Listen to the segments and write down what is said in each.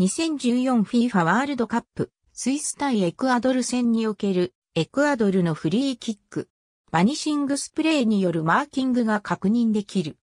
2014FIFA ワールドカップ、スイス対エクアドル戦における、エクアドルのフリーキック。バニシングスプレーによるマーキングが確認できる。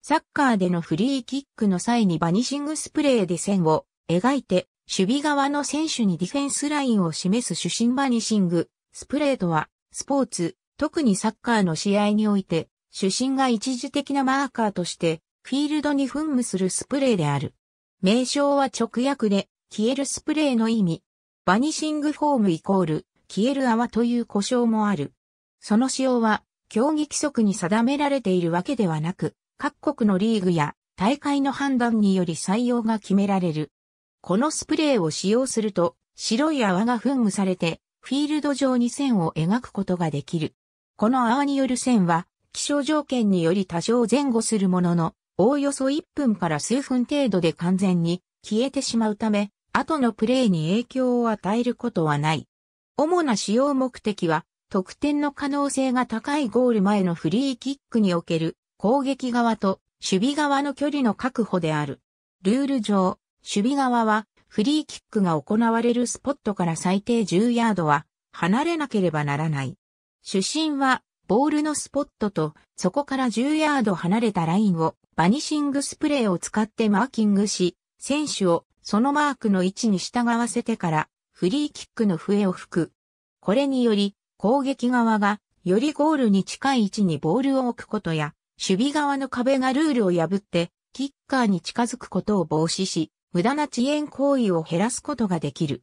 サッカーでのフリーキックの際にバニシングスプレーで線を描いて、守備側の選手にディフェンスラインを示す主審バニシング、スプレーとは、スポーツ、特にサッカーの試合において、主審が一時的なマーカーとして、フィールドに噴霧するスプレーである。名称は直訳で、消えるスプレーの意味。バニシングフォームイコール、消える泡という故障もある。その使用は、競技規則に定められているわけではなく、各国のリーグや大会の判断により採用が決められる。このスプレーを使用すると、白い泡が噴霧されて、フィールド上に線を描くことができる。この泡による線は、気象条件により多少前後するものの、おおよそ1分から数分程度で完全に消えてしまうため、後のプレーに影響を与えることはない。主な使用目的は、得点の可能性が高いゴール前のフリーキックにおける攻撃側と守備側の距離の確保である。ルール上、守備側はフリーキックが行われるスポットから最低10ヤードは離れなければならない。主審はボールのスポットと、そこから10ヤード離れたラインを、バニシングスプレーを使ってマーキングし、選手をそのマークの位置に従わせてから、フリーキックの笛を吹く。これにより、攻撃側が、よりゴールに近い位置にボールを置くことや、守備側の壁がルールを破って、キッカーに近づくことを防止し、無駄な遅延行為を減らすことができる。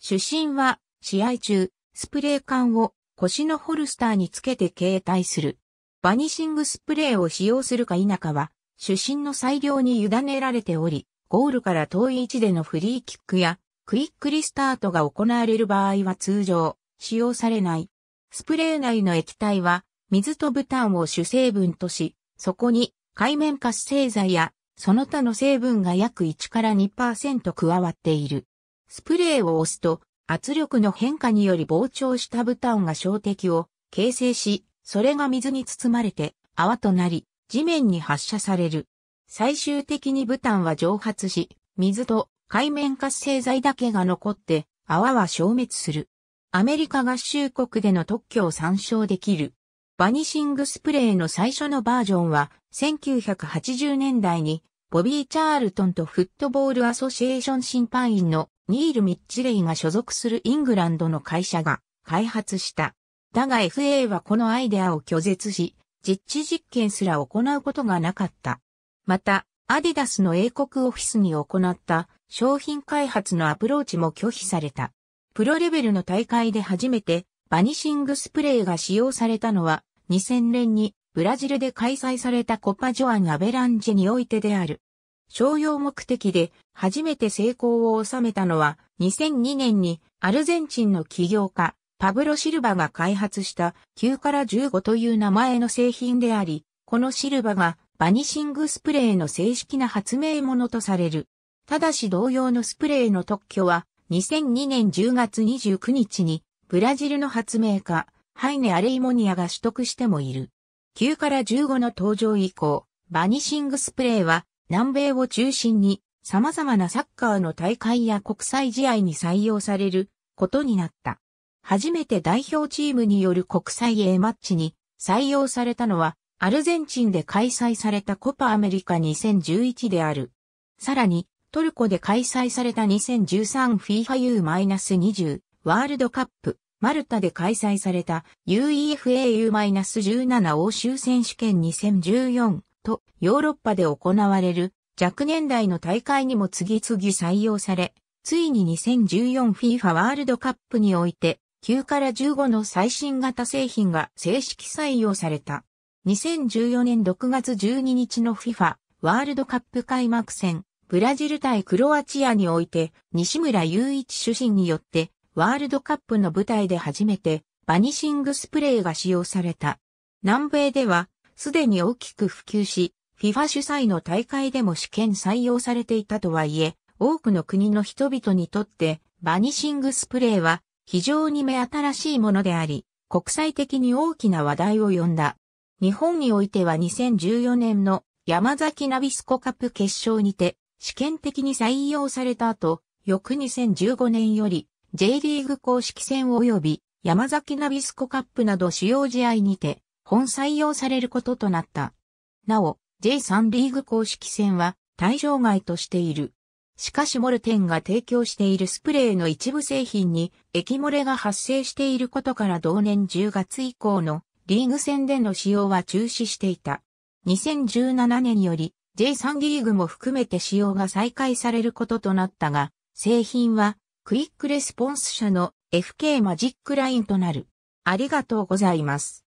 主審は、試合中、スプレー缶を腰のホルスターにつけて携帯する。バニシングスプレーを使用するか否かは、主審の裁量に委ねられており、ゴールから遠い位置でのフリーキックや、クイックリスタートが行われる場合は通常、使用されない。スプレー内の液体は、水とブタンを主成分とし、そこに、海面活性剤や、その他の成分が約1から2%加わっている。スプレーを押すと、圧力の変化により膨張したブタンが小滴を形成し、それが水に包まれて泡となり、地面に発射される。最終的にブタンは蒸発し、水と海面活性剤だけが残って泡は消滅する。アメリカ合衆国での特許を参照できる。バニシングスプレーの最初のバージョンは1980年代にボビー・チャールトンとフットボールアソシエーション審判員のニール・ミッチレイが所属するイングランドの会社が開発した。だが FA はこのアイデアを拒絶し、実地実験すら行うことがなかった。また、アディダスの英国オフィスに行った商品開発のアプローチも拒否された。プロレベルの大会で初めてバニシングスプレーが使用されたのは2000年にブラジルで開催されたコパ・ジョアン・アベランジェにおいてである。商用目的で初めて成功を収めたのは2002年にアルゼンチンの起業家パブロ・シルバが開発した9から15という名前の製品であり、このシルバがバニシングスプレーの正式な発明物とされる。ただし同様のスプレーの特許は2002年10月29日にブラジルの発明家ハイネ・アレイモニアが取得してもいる。9から15の登場以降、バニシングスプレーは南米を中心に様々なサッカーの大会や国際試合に採用されることになった。初めて代表チームによる国際 A マッチに採用されたのはアルゼンチンで開催されたコパアメリカ2011である。さらにトルコで開催された 2013FIFA U-20 ワールドカップマルタで開催された UEFAU-17 欧州選手権2014とヨーロッパで行われる若年代の大会にも次々採用され、ついに 2014FIFA ワールドカップにおいて9から15の最新型製品が正式採用された。2014年6月12日の FIFA ワールドカップ開幕戦、ブラジル対クロアチアにおいて、西村雄一主審によって、ワールドカップの舞台で初めてバニシングスプレーが使用された。南米ではすでに大きく普及し、FIFA 主催の大会でも試験採用されていたとはいえ、多くの国の人々にとってバニシングスプレーは非常に目新しいものであり、国際的に大きな話題を呼んだ。日本においては2014年の山崎ナビスコカップ決勝にて試験的に採用された後、翌2015年より J リーグ公式戦及び山崎ナビスコカップなど主要試合にて本採用されることとなった。なお、J3 リーグ公式戦は対象外としている。しかしモルテンが提供しているスプレーの一部製品に液漏れが発生していることから同年10月以降のリーグ戦での使用は中止していた。2017年より J3 リーグも含めて使用が再開されることとなったが、製品はクイックレスポンス社の FK マジックラインとなる。ありがとうございます。